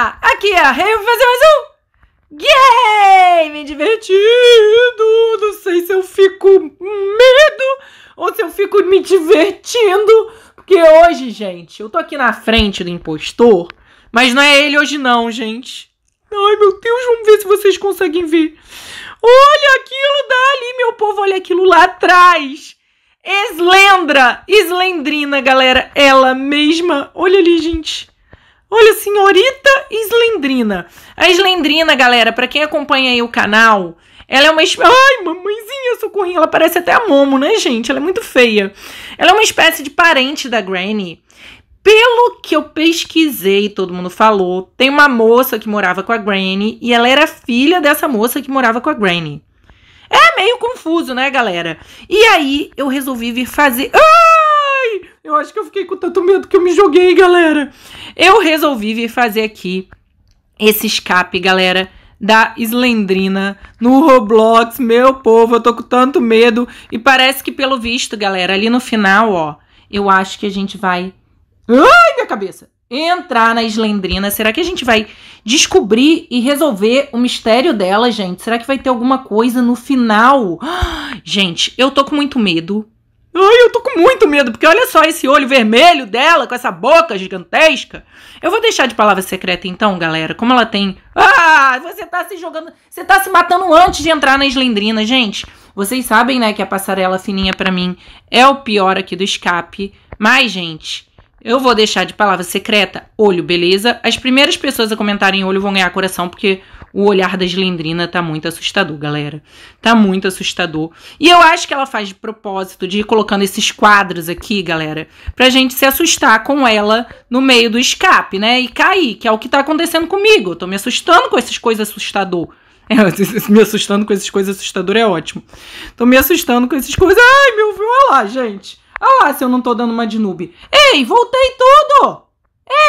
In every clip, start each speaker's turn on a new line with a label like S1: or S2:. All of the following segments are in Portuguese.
S1: Ah, aqui é a Rei, vou fazer mais um game divertido! Não sei se eu fico medo ou se eu fico me divertindo, porque hoje, gente, eu tô aqui na frente do impostor, mas não é ele hoje não, gente. Ai, meu Deus, vamos ver se vocês conseguem ver. Olha aquilo dali, meu povo, olha aquilo lá atrás. Slendra, Slendrina, galera, ela mesma. Olha ali, gente. Olha, senhorita Slendrina. A Slendrina, galera, para quem acompanha aí o canal, ela é uma. Ai, mamãezinha, socorrinho. Ela parece até a Momo, né, gente? Ela é muito feia. Ela é uma espécie de parente da Granny. Pelo que eu pesquisei, todo mundo falou, tem uma moça que morava com a Granny e ela era filha dessa moça que morava com a Granny. É meio confuso, né, galera? E aí eu resolvi vir fazer. Ah! Eu acho que eu fiquei com tanto medo que eu me joguei, galera. Eu resolvi vir fazer aqui esse escape, galera, da Slendrina no Roblox. Meu povo, eu tô com tanto medo. E parece que, pelo visto, galera, ali no final, ó, eu acho que a gente vai. Ai, minha cabeça! Entrar na Slendrina. Será que a gente vai descobrir e resolver o mistério dela, gente? Será que vai ter alguma coisa no final? Gente, eu tô com muito medo Ai, eu tô com muito medo, porque olha só esse olho vermelho dela, com essa boca gigantesca. Eu vou deixar de palavra secreta então, galera. Como ela tem. Ah, você tá se jogando. Você tá se matando antes de entrar na Slendrina, gente. Vocês sabem, né, que a passarela fininha para mim é o pior aqui do escape. Mas, gente, eu vou deixar de palavra secreta olho, beleza? As primeiras pessoas a comentarem olho vão ganhar coração, porque o olhar da Slendrina tá muito assustador, galera. Tá muito assustador. E eu acho que ela faz de propósito de ir colocando esses quadros aqui, galera, pra gente se assustar com ela no meio do escape, né? E cair, que é o que tá acontecendo comigo. Eu tô me assustando com essas coisas assustadoras. É, me assustando com essas coisas assustadoras é ótimo. Tô me assustando com essas coisas. Ai, meu, olha lá, gente. Olha ah, lá, se eu não tô dando uma de noob. Ei, voltei tudo!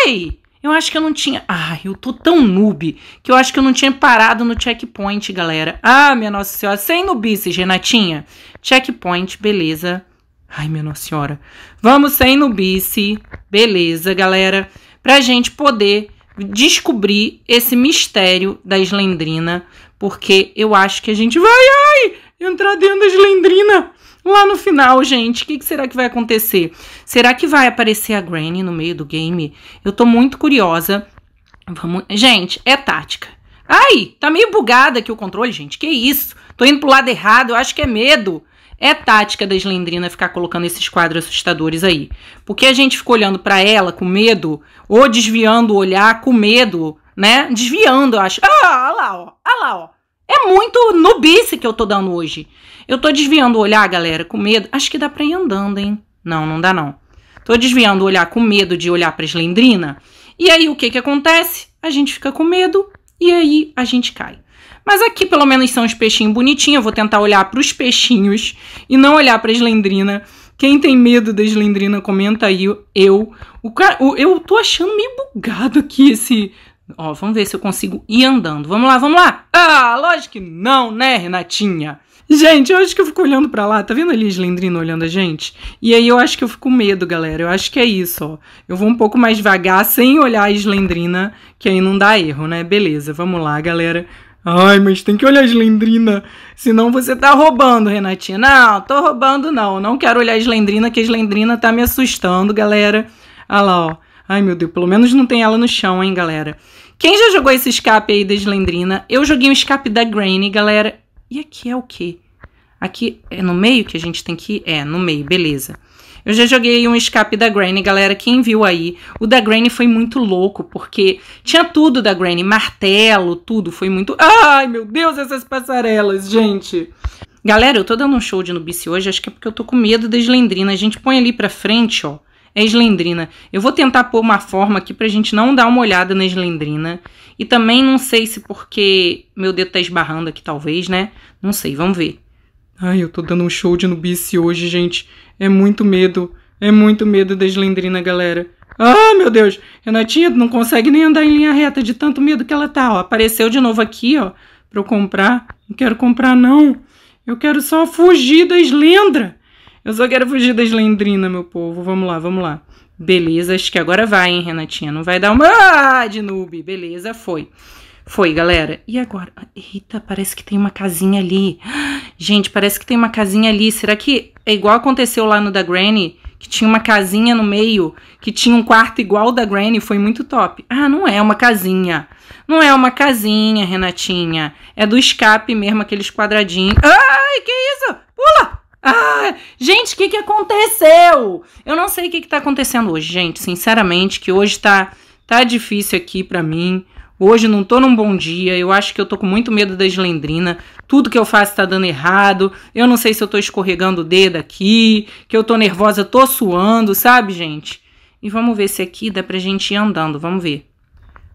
S1: Ei! Eu acho que eu não tinha. Ah, eu tô tão noob que eu acho que eu não tinha parado no checkpoint, galera. Ah, minha Nossa Senhora, sem noobices, Renatinha. Checkpoint, beleza. Ai, minha Nossa Senhora. Vamos sem noobice, beleza, galera. Pra gente poder descobrir esse mistério da Slendrina, porque eu acho que a gente vai, ai, entrar dentro da Slendrina. Lá no final, gente, o que, que, será que vai acontecer? Será que vai aparecer a Granny no meio do game? Eu tô muito curiosa. Vamos... Gente, é tática. Ai, tá meio bugada aqui o controle, gente. Que isso? Tô indo pro lado errado, eu acho que é medo. É tática da Slendrina ficar colocando esses quadros assustadores aí. Porque a gente ficou olhando para ela com medo, ou desviando o olhar com medo, né? Desviando, eu acho. Ah, olha lá, ó. Olha lá, ó. É muito nubice que eu tô dando hoje. Eu tô desviando o olhar, galera, com medo. Acho que dá pra ir andando, hein? Não, não dá não. Tô desviando o olhar com medo de olhar pra eslendrina. E aí o que que acontece? A gente fica com medo e aí a gente cai. Mas aqui pelo menos são os peixinhos bonitinhos. Eu vou tentar olhar para os peixinhos e não olhar pra eslendrina. Quem tem medo da eslendrina, comenta aí. Eu. O cara, eu tô achando meio bugado aqui esse Ó, vamos ver se eu consigo ir andando. Vamos lá, vamos lá. Ah, lógico que não, né, Renatinha? Gente, eu acho que eu fico olhando para lá. Tá vendo ali Slendrina olhando a gente? E aí eu acho que eu fico com medo, galera. Eu acho que é isso, ó. Eu vou um pouco mais devagar, sem olhar a Slendrina, que aí não dá erro, né? Beleza, vamos lá, galera. Ai, mas tem que olhar a Slendrina, senão você tá roubando, Renatinha. Não, tô roubando não. Não quero olhar a Slendrina, que a Slendrina tá me assustando, galera. Olha lá, ó. Ai, meu Deus, pelo menos não tem ela no chão, hein, galera. Quem já jogou esse escape aí da Slendrina? Eu joguei um escape da Granny, galera. E aqui é o quê? Aqui é no meio que a gente tem que ir? É, no meio, beleza. Eu já joguei um escape da Granny, galera, quem viu aí? O da Granny foi muito louco, porque tinha tudo da Granny, martelo, tudo, foi muito... Ai, meu Deus, essas passarelas, gente! Galera, eu tô dando um show de nubice hoje, acho que é porque eu tô com medo da Slendrina. A gente põe ali pra frente, ó é eslendrina. Eu vou tentar pôr uma forma aqui pra gente não dar uma olhada na eslendrina. E também não sei se porque meu dedo tá esbarrando aqui, talvez, né? Não sei, vamos ver. Ai, eu tô dando um show de nubice hoje, gente. É muito medo. É muito medo da eslendrina, galera. Ah, meu Deus! Renatinha não consegue nem andar em linha reta de tanto medo que ela tá, ó. Apareceu de novo aqui, ó, pra eu comprar. Não quero comprar, não. Eu quero só fugir da eslendra. Eu só quero fugir da Slendrina, meu povo. Vamos lá, vamos lá. Beleza, acho que agora vai, hein, Renatinha. Não vai dar uma ah, de noob. Beleza, foi. Foi, galera. E agora? Ah, eita, parece que tem uma casinha ali. Gente, parece que tem uma casinha ali. Será que é igual aconteceu lá no da Granny? Que tinha uma casinha no meio, que tinha um quarto igual da Granny, foi muito top. Ah, não é uma casinha. Não é uma casinha, Renatinha. É do escape mesmo, aqueles quadradinhos. Ai, que ah, gente, o que, que aconteceu? Eu não sei o que, que tá acontecendo hoje, gente. Sinceramente, que hoje tá, tá difícil aqui para mim. Hoje não tô num bom dia, eu acho que eu tô com muito medo da eslendrina. Tudo que eu faço tá dando errado. Eu não sei se eu tô escorregando o dedo aqui, que eu tô nervosa, tô suando, sabe, gente? E vamos ver se aqui dá pra gente ir andando, vamos ver.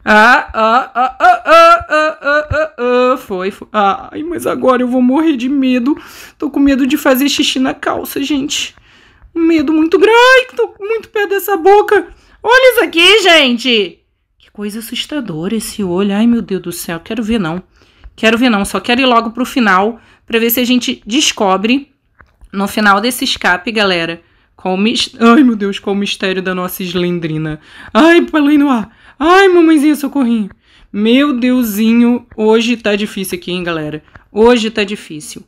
S1: Ah, ah, ah, ah, ah, ah, ah, ah, ah, foi, foi. Ai, mas agora eu vou morrer de medo. Tô com medo de fazer xixi na calça, gente. Medo muito grande. Ai, tô muito perto dessa boca. Olha isso aqui, gente. Que coisa assustadora esse olho. Ai, meu Deus do céu. Quero ver, não. Quero ver, não. Só quero ir logo pro final pra ver se a gente descobre no final desse escape, galera. Qual o mis... Ai, meu Deus, qual o mistério da nossa Slendrina. Ai, falei no ar. Ai, mamãezinha, socorrinho. Meu Deusinho, hoje tá difícil aqui, hein, galera? Hoje tá difícil.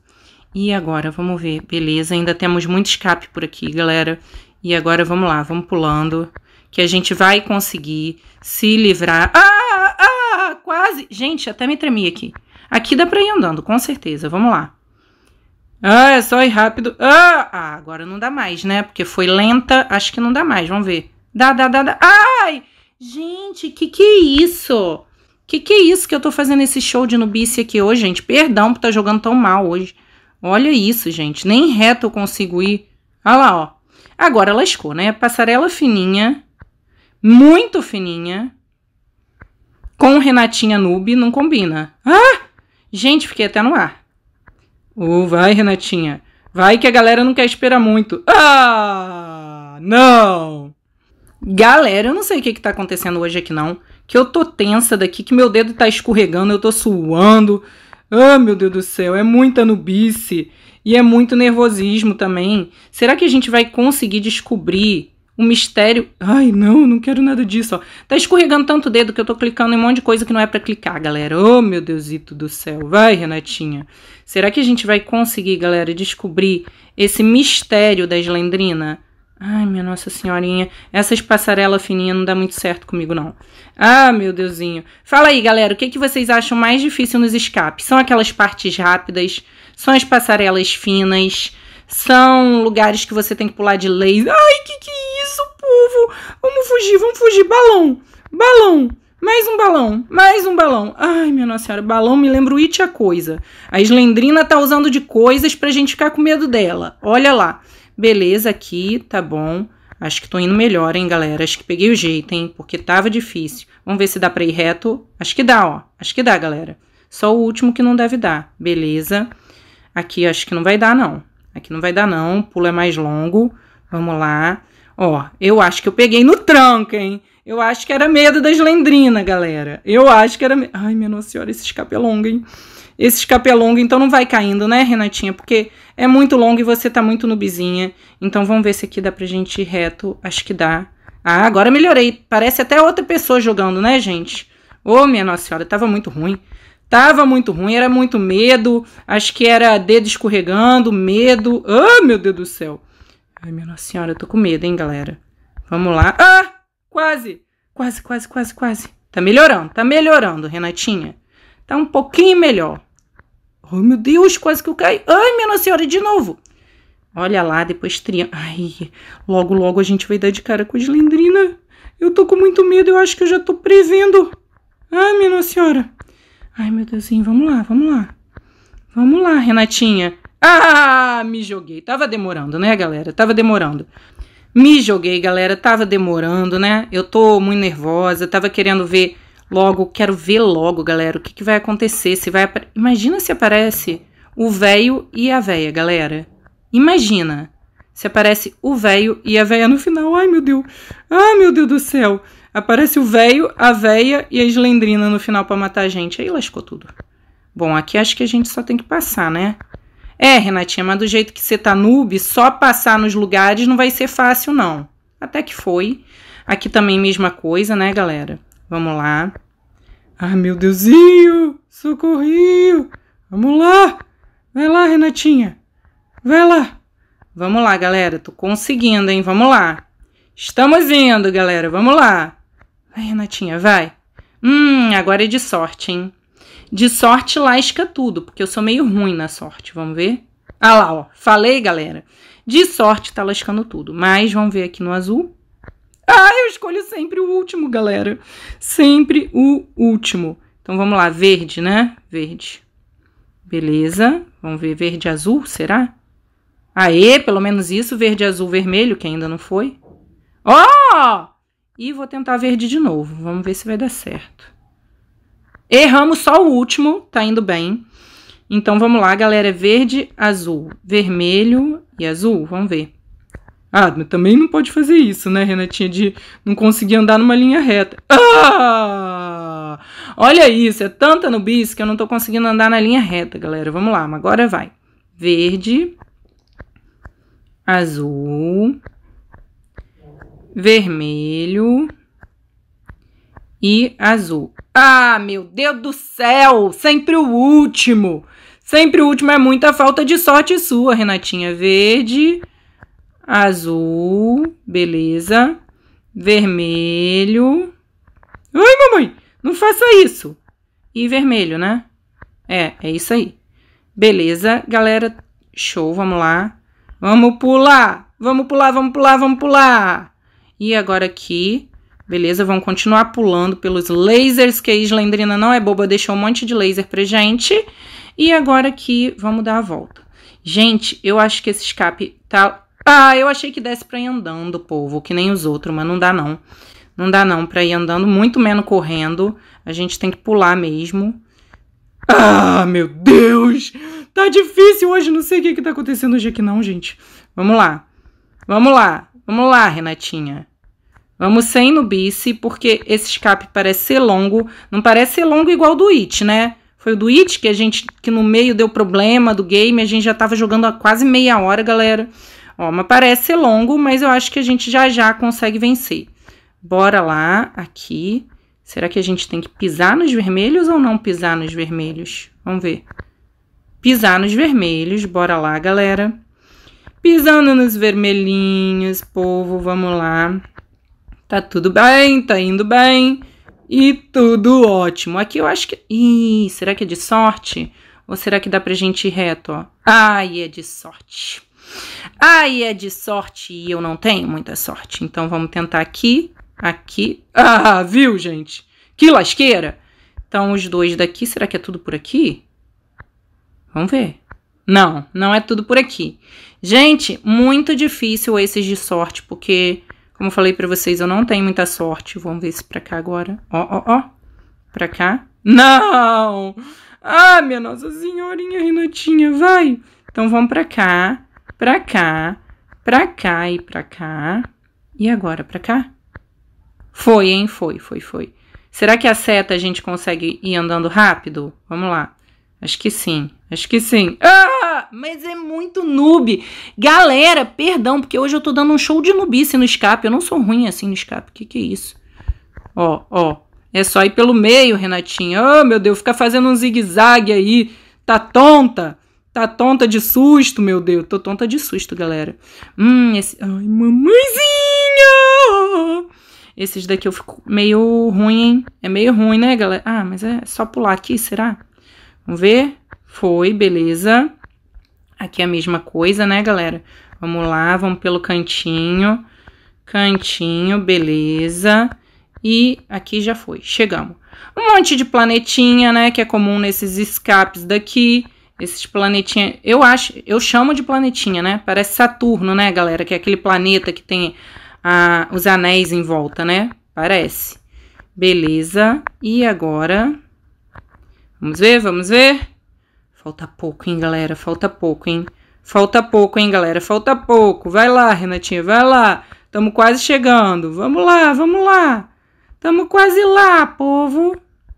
S1: E agora, vamos ver. Beleza, ainda temos muito escape por aqui, galera. E agora, vamos lá, vamos pulando. Que a gente vai conseguir se livrar. Ah, ah, quase. Gente, até me tremi aqui. Aqui dá pra ir andando, com certeza. Vamos lá. Ah, é só ir rápido. Ah, ah agora não dá mais, né? Porque foi lenta, acho que não dá mais. Vamos ver. Dá, dá, dá, dá. Ai! Gente, que que é isso? Que que é isso que eu tô fazendo esse show de nubice aqui hoje, gente? Perdão por estar tá jogando tão mal hoje. Olha isso, gente. Nem reto eu consigo ir. Olha lá, ó. Agora lascou, né? Passarela fininha. Muito fininha. Com Renatinha Nube não combina. Ah! Gente, fiquei até no ar. Oh, vai, Renatinha. Vai que a galera não quer esperar muito. Ah! Não! Galera, eu não sei o que, que tá acontecendo hoje aqui, não. Que eu tô tensa daqui, que meu dedo tá escorregando, eu tô suando. Ah, oh, meu Deus do céu, é muita nubice. E é muito nervosismo também. Será que a gente vai conseguir descobrir o mistério? Ai, não, não quero nada disso, ó. Tá escorregando tanto dedo que eu tô clicando em um monte de coisa que não é para clicar, galera. Oh, meu Deusito do céu. Vai, Renatinha. Será que a gente vai conseguir, galera, descobrir esse mistério da Slendrina? Ai, minha Nossa Senhorinha, essas passarelas fininhas não dá muito certo comigo, não. Ah, meu Deusinho. Fala aí, galera, o que, que vocês acham mais difícil nos escapes? São aquelas partes rápidas? São as passarelas finas? São lugares que você tem que pular de laser? Ai, que que é isso, povo? Vamos fugir, vamos fugir. Balão, balão. Mais um balão, mais um balão. Ai, minha nossa senhora, balão me lembra o It a coisa. A Slendrina tá usando de coisas pra gente ficar com medo dela. Olha lá. Beleza aqui, tá bom. Acho que tô indo melhor, hein, galera. Acho que peguei o jeito, hein, porque tava difícil. Vamos ver se dá pra ir reto. Acho que dá, ó. Acho que dá, galera. Só o último que não deve dar. Beleza. Aqui acho que não vai dar, não. Aqui não vai dar, não. O pulo é mais longo. Vamos lá. Ó, eu acho que eu peguei no tranco, hein. Eu acho que era medo das lendrinas, galera. Eu acho que era... Ai, minha nossa senhora, esses capelonga, é hein esse escape é longo, então não vai caindo, né, Renatinha? Porque é muito longo e você tá muito nubizinha. Então vamos ver se aqui dá pra gente ir reto. Acho que dá. Ah, agora melhorei. Parece até outra pessoa jogando, né, gente? Ô, oh, minha Nossa Senhora, tava muito ruim. Tava muito ruim, era muito medo. Acho que era dedo escorregando, medo. Ah, oh, meu Deus do céu. Ai, minha Nossa Senhora, eu tô com medo, hein, galera. Vamos lá. Ah, quase. Quase, quase, quase, quase. Tá melhorando, tá melhorando, Renatinha. Tá um pouquinho melhor. Oh, meu Deus, quase que eu caí. Ai, minha Nossa Senhora, de novo. Olha lá, depois tria. Ai, logo, logo a gente vai dar de cara com a Slendrina. Eu tô com muito medo, eu acho que eu já tô prevendo. Ai, minha Nossa Senhora. Ai, meu Deusinho, vamos lá, vamos lá. Vamos lá, Renatinha. Ah, me joguei. Tava demorando, né, galera? Tava demorando. Me joguei, galera. Tava demorando, né? Eu tô muito nervosa. Tava querendo ver Logo, quero ver logo, galera, o que, que vai acontecer. Se vai Imagina se aparece o véio e a véia, galera. Imagina se aparece o véio e a véia no final. Ai, meu Deus. Ai, meu Deus do céu. Aparece o véio, a véia e a Slendrina no final para matar a gente. Aí lascou tudo. Bom, aqui acho que a gente só tem que passar, né? É, Renatinha, mas do jeito que você tá noob, só passar nos lugares não vai ser fácil, não. Até que foi. Aqui também mesma coisa, né, galera? Vamos lá. Ah, meu Deusinho! Socorrinho! Vamos lá! Vai lá, Renatinha! Vai lá! Vamos lá, galera. Tô conseguindo, hein? Vamos lá. Estamos indo, galera. Vamos lá. Vai, Renatinha, vai. Hum, agora é de sorte, hein? De sorte lasca tudo, porque eu sou meio ruim na sorte. Vamos ver? Ah lá, ó. Falei, galera. De sorte tá lascando tudo. Mas vamos ver aqui no azul. Ah, eu escolho sempre o último, galera. Sempre o último. Então vamos lá, verde, né? Verde. Beleza. Vamos ver verde azul, será? Aê, pelo menos isso, verde azul vermelho, que ainda não foi. Ó! Oh! E vou tentar verde de novo. Vamos ver se vai dar certo. Erramos só o último, tá indo bem. Então vamos lá, galera, verde, azul, vermelho e azul, vamos ver. Ah, mas também não pode fazer isso, né, Renatinha? De não conseguir andar numa linha reta. Ah! Olha isso, é tanta no bis que eu não tô conseguindo andar na linha reta, galera. Vamos lá, agora vai. Verde, azul, vermelho e azul. Ah, meu Deus do céu! Sempre o último! Sempre o último é muita falta de sorte sua, Renatinha. Verde, azul, beleza? Vermelho. Ai, mamãe, não faça isso. E vermelho, né? É, é isso aí. Beleza, galera, show, vamos lá. Vamos pular, vamos pular, vamos pular, vamos pular. E agora aqui, beleza, vamos continuar pulando pelos lasers, que a Islendrina não é boba, deixou um monte de laser pra gente. E agora aqui, vamos dar a volta. Gente, eu acho que esse escape tá ah, eu achei que desse pra ir andando, povo, que nem os outros, mas não dá não. Não dá não pra ir andando, muito menos correndo. A gente tem que pular mesmo. Ah, meu Deus! Tá difícil hoje, não sei o que, que tá acontecendo hoje aqui não, gente. Vamos lá. Vamos lá. Vamos lá, Renatinha. Vamos sem no bice, porque esse escape parece ser longo. Não parece ser longo igual do It, né? Foi o do It que a gente, que no meio deu problema do game, a gente já tava jogando há quase meia hora, galera. Ó, mas parece ser longo, mas eu acho que a gente já já consegue vencer. Bora lá, aqui. Será que a gente tem que pisar nos vermelhos ou não pisar nos vermelhos? Vamos ver. Pisar nos vermelhos, bora lá, galera. Pisando nos vermelhinhos, povo, vamos lá. Tá tudo bem, tá indo bem. E tudo ótimo. Aqui eu acho que... Ih, será que é de sorte? Ou será que dá pra gente ir reto, ó? Ai, é de sorte. Aí é de sorte e eu não tenho muita sorte. Então vamos tentar aqui, aqui. Ah, viu, gente? Que lasqueira! Então os dois daqui, será que é tudo por aqui? Vamos ver. Não, não é tudo por aqui. Gente, muito difícil esses de sorte, porque, como eu falei para vocês, eu não tenho muita sorte. Vamos ver se pra cá agora. Ó, ó, ó. Pra cá. Não! Ah, minha Nossa Senhorinha Renatinha, vai! Então vamos pra cá pra cá, pra cá e pra cá. E agora pra cá? Foi, hein? Foi, foi, foi. Será que a seta a gente consegue ir andando rápido? Vamos lá. Acho que sim, acho que sim. Ah, mas é muito noob. Galera, perdão, porque hoje eu tô dando um show de noobice no escape. Eu não sou ruim assim no escape. O que, que é isso? Ó, ó. É só ir pelo meio, Renatinha. Ah, oh, meu Deus, ficar fazendo um zigue-zague aí. Tá tonta? Tá tonta de susto, meu Deus. Tô tonta de susto, galera. Hum, esse. Ai, mamãezinha! Esses daqui eu fico meio ruim, hein? É meio ruim, né, galera? Ah, mas é só pular aqui, será? Vamos ver? Foi, beleza. Aqui é a mesma coisa, né, galera? Vamos lá, vamos pelo cantinho. Cantinho, beleza. E aqui já foi, chegamos. Um monte de planetinha, né, que é comum nesses escapes daqui. Esses planetinhas, eu acho, eu chamo de planetinha, né? Parece Saturno, né, galera? Que é aquele planeta que tem a, os anéis em volta, né? Parece. Beleza. E agora? Vamos ver, vamos ver. Falta pouco, hein, galera? Falta pouco, hein? Falta pouco, hein, galera? Falta pouco. Vai lá, Renatinha, vai lá. estamos quase chegando. Vamos lá, vamos lá. estamos quase lá, povo.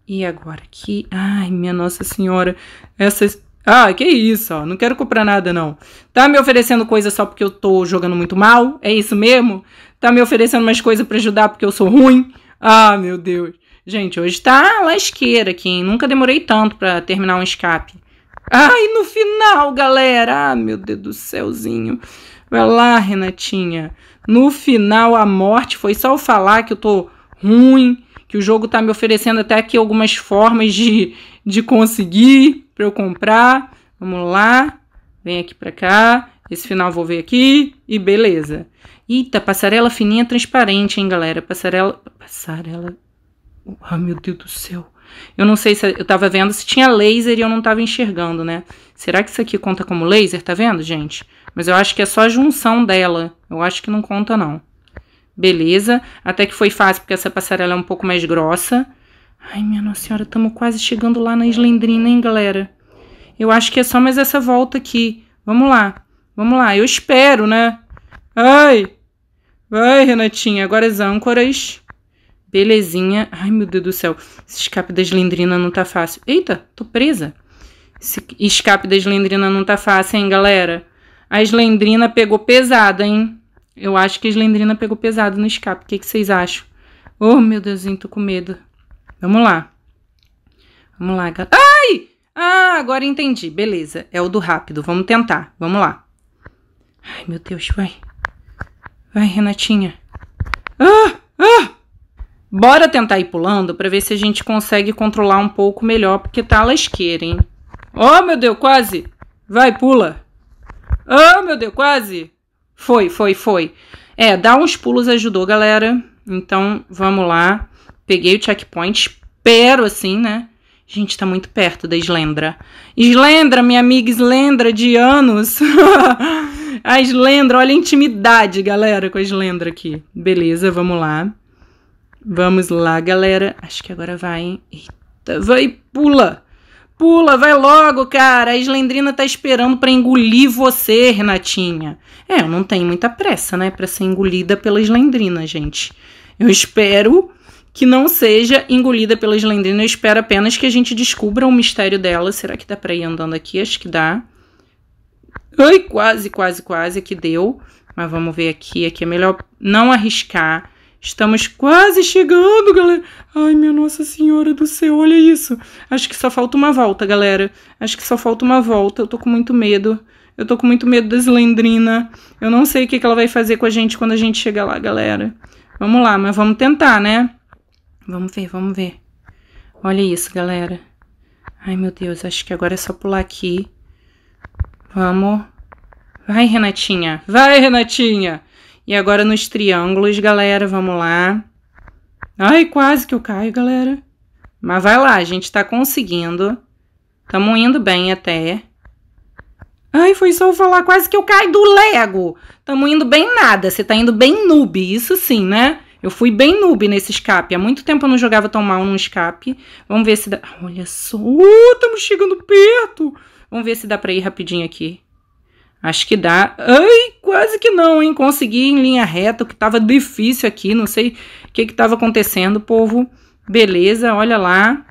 S1: E agora aqui? Ai, minha Nossa Senhora. Essas ah, que isso, ó. Não quero comprar nada, não. Tá me oferecendo coisa só porque eu tô jogando muito mal? É isso mesmo? Tá me oferecendo umas coisas para ajudar porque eu sou ruim? Ah, meu Deus. Gente, hoje tá lasqueira aqui, hein? Nunca demorei tanto para terminar um escape. Ai, no final, galera! Ah, meu Deus do céuzinho. Vai lá, Renatinha. No final, a morte foi só eu falar que eu tô ruim, que o jogo tá me oferecendo até aqui algumas formas de, de conseguir para eu comprar. Vamos lá. Vem aqui para cá. Esse final vou ver aqui. E beleza. Eita, passarela fininha transparente, hein, galera? Passarela... Passarela... Ah, oh, meu Deus do céu. Eu não sei se eu tava vendo se tinha laser e eu não tava enxergando, né? Será que isso aqui conta como laser? Tá vendo, gente? Mas eu acho que é só a junção dela. Eu acho que não conta, não. Beleza. Até que foi fácil, porque essa passarela é um pouco mais grossa. Ai, minha Nossa Senhora, estamos quase chegando lá na Islendrina, hein, galera? Eu acho que é só mais essa volta aqui. Vamos lá, vamos lá. Eu espero, né? Ai! Vai, Renatinha, agora as âncoras. Belezinha. Ai, meu Deus do céu. Esse escape da Islendrina não tá fácil. Eita, tô presa. Esse escape da Islendrina não tá fácil, hein, galera? A Islendrina pegou pesada, hein? Eu acho que a Islendrina pegou pesado no escape. O que, que vocês acham? Oh, meu Deusinho, tô com medo. Vamos lá. Vamos lá, galera. Ai! Ah, agora entendi. Beleza, é o do rápido. Vamos tentar. Vamos lá. Ai, meu Deus, vai. Vai, Renatinha. Ah, ah! Bora tentar ir pulando para ver se a gente consegue controlar um pouco melhor, porque tá lasqueira, hein? Oh, meu Deus, quase! Vai, pula! Oh, meu Deus, quase! Foi, foi, foi. É, dar uns pulos ajudou, galera. Então, vamos lá. Peguei o checkpoint, espero assim, né? Gente, tá muito perto da Slendra. Slendra, minha amiga Slendra de anos. a Slendra, olha a intimidade, galera, com a Slendra aqui. Beleza, vamos lá. Vamos lá, galera. Acho que agora vai, hein? Eita, vai, pula. Pula, vai logo, cara. A Slendrina tá esperando para engolir você, Renatinha. É, eu não tenho muita pressa, né, para ser engolida pela Slendrina, gente. Eu espero que não seja engolida pelas lendrinas. Eu espero apenas que a gente descubra o mistério dela. Será que dá pra ir andando aqui? Acho que dá. Ai, quase, quase, quase. Aqui deu. Mas vamos ver aqui. Aqui é melhor não arriscar. Estamos quase chegando, galera. Ai, minha Nossa Senhora do Céu, olha isso. Acho que só falta uma volta, galera. Acho que só falta uma volta. Eu tô com muito medo. Eu tô com muito medo da Slendrina. Eu não sei o que ela vai fazer com a gente quando a gente chegar lá, galera. Vamos lá, mas vamos tentar, né? Vamos ver, vamos ver. Olha isso, galera. Ai, meu Deus, acho que agora é só pular aqui. Vamos. Vai, Renatinha. Vai, Renatinha. E agora nos triângulos, galera. Vamos lá. Ai, quase que eu caio, galera. Mas vai lá, a gente tá conseguindo. Tamo indo bem até. Ai, foi só eu falar, quase que eu caio do lego. Tamo indo bem nada, você tá indo bem noob, isso sim, né? Eu fui bem noob nesse escape. Há muito tempo eu não jogava tão mal num escape. Vamos ver se dá... Olha só, estamos uh, chegando perto. Vamos ver se dá pra ir rapidinho aqui. Acho que dá. Ai, quase que não, hein? Consegui em linha reta, o que tava difícil aqui. Não sei o que que tava acontecendo, povo. Beleza, olha lá.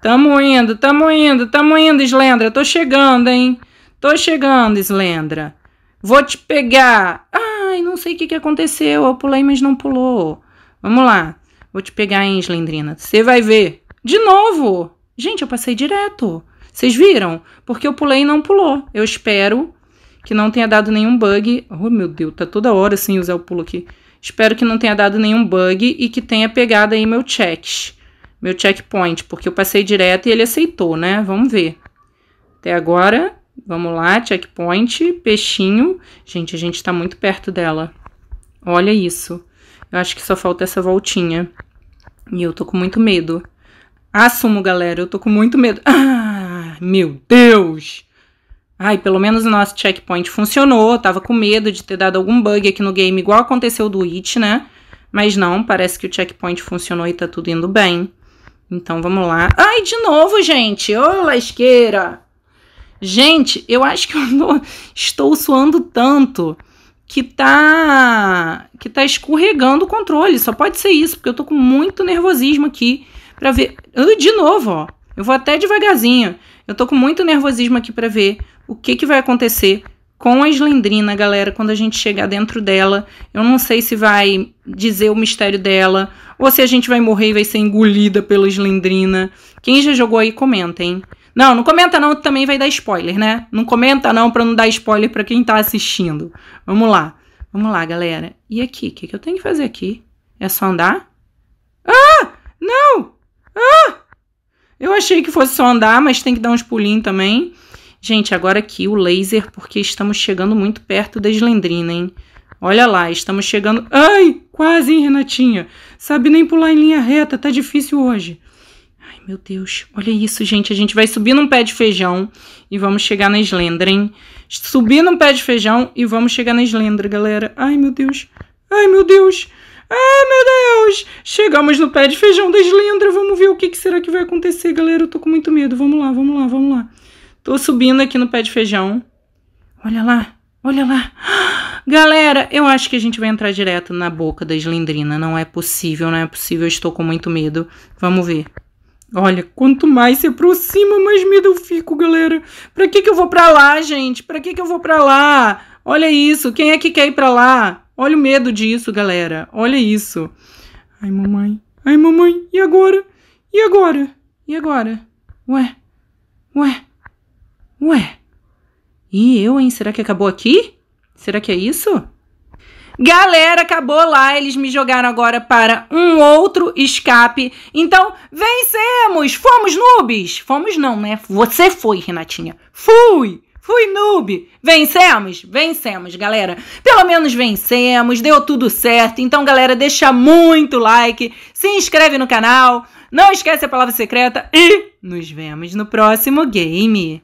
S1: Tamo indo, tamo indo, tamo indo, Slendra. Tô chegando, hein? Tô chegando, Slendra. Vou te pegar. Ah! Ai, não sei o que, que aconteceu. Eu pulei, mas não pulou. Vamos lá. Vou te pegar, hein, Slendrina. Você vai ver. De novo! Gente, eu passei direto. Vocês viram? Porque eu pulei e não pulou. Eu espero que não tenha dado nenhum bug. Oh, meu Deus, tá toda hora sem usar o pulo aqui. Espero que não tenha dado nenhum bug e que tenha pegado aí meu check. Meu checkpoint, porque eu passei direto e ele aceitou, né? Vamos ver. Até agora, Vamos lá, checkpoint, peixinho. Gente, a gente tá muito perto dela. Olha isso. Eu acho que só falta essa voltinha. E eu tô com muito medo. Assumo, galera, eu tô com muito medo. Ah, meu Deus! Ai, pelo menos o nosso checkpoint funcionou. Eu tava com medo de ter dado algum bug aqui no game, igual aconteceu do It, né? Mas não, parece que o checkpoint funcionou e tá tudo indo bem. Então, vamos lá. Ai, de novo, gente! Ô, lasqueira! Gente, eu acho que eu não, estou suando tanto que tá que tá escorregando o controle. Só pode ser isso, porque eu tô com muito nervosismo aqui para ver. Eu, de novo, ó. Eu vou até devagarzinho. Eu tô com muito nervosismo aqui para ver o que que vai acontecer com a slendrina, galera, quando a gente chegar dentro dela. Eu não sei se vai dizer o mistério dela ou se a gente vai morrer e vai ser engolida pela slendrina. Quem já jogou aí, comenta, hein? Não, não comenta não, também vai dar spoiler, né? Não comenta não para não dar spoiler para quem tá assistindo. Vamos lá. Vamos lá, galera. E aqui, o que, que eu tenho que fazer aqui? É só andar? Ah! Não! Ah! Eu achei que fosse só andar, mas tem que dar uns pulinhos também. Gente, agora aqui o laser, porque estamos chegando muito perto da Slendrina, hein? Olha lá, estamos chegando... Ai, quase, hein, Renatinha? Sabe nem pular em linha reta, tá difícil hoje meu Deus. Olha isso, gente. A gente vai subir num pé de feijão e vamos chegar na Slendren. Subir num pé de feijão e vamos chegar na Slendra, galera. Ai, meu Deus. Ai, meu Deus. Ai, meu Deus. Chegamos no pé de feijão da Slendra. Vamos ver o que, que será que vai acontecer, galera. Eu tô com muito medo. Vamos lá, vamos lá, vamos lá. Tô subindo aqui no pé de feijão. Olha lá. Olha lá. Galera, eu acho que a gente vai entrar direto na boca da Slendrina. Não é possível, não é possível. Eu estou com muito medo. Vamos ver. Olha, quanto mais se aproxima, mais medo eu fico, galera. Pra que que eu vou pra lá, gente? Pra que que eu vou pra lá? Olha isso, quem é que quer ir pra lá? Olha o medo disso, galera. Olha isso. Ai, mamãe. Ai, mamãe. E agora? E agora? E agora? Ué? Ué? Ué? E eu, hein? Será que acabou aqui? Será que é isso? Galera, acabou lá, eles me jogaram agora para um outro escape. Então, vencemos! Fomos noobs! Fomos não, né? Você foi, Renatinha. Fui! Fui noob! Vencemos? Vencemos, galera. Pelo menos vencemos, deu tudo certo. Então, galera, deixa muito like, se inscreve no canal, não esquece a palavra secreta e nos vemos no próximo game.